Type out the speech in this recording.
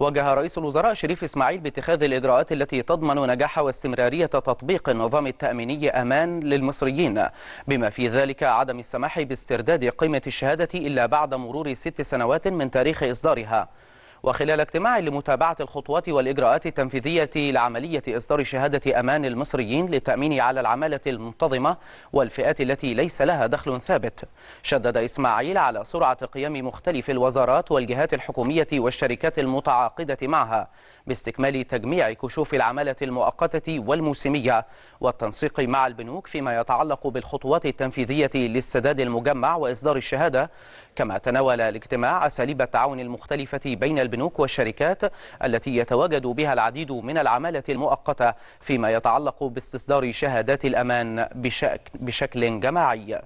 وجه رئيس الوزراء شريف إسماعيل باتخاذ الإجراءات التي تضمن نجاح واستمرارية تطبيق النظام التأميني أمان للمصريين بما في ذلك عدم السماح باسترداد قيمة الشهادة إلا بعد مرور ست سنوات من تاريخ إصدارها وخلال اجتماع لمتابعة الخطوات والإجراءات التنفيذية لعملية إصدار شهادة أمان المصريين للتأمين على العمالة المنتظمة والفئات التي ليس لها دخل ثابت شدد إسماعيل على سرعة قيام مختلف الوزارات والجهات الحكومية والشركات المتعاقدة معها باستكمال تجميع كشوف العمالة المؤقتة والموسمية والتنسيق مع البنوك فيما يتعلق بالخطوات التنفيذية للسداد المجمع وإصدار الشهادة كما تناول الاجتماع أساليب التعاون المختلفة بين البنوك والشركات التي يتواجد بها العديد من العمالة المؤقتة فيما يتعلق باستصدار شهادات الامان بشكل جماعي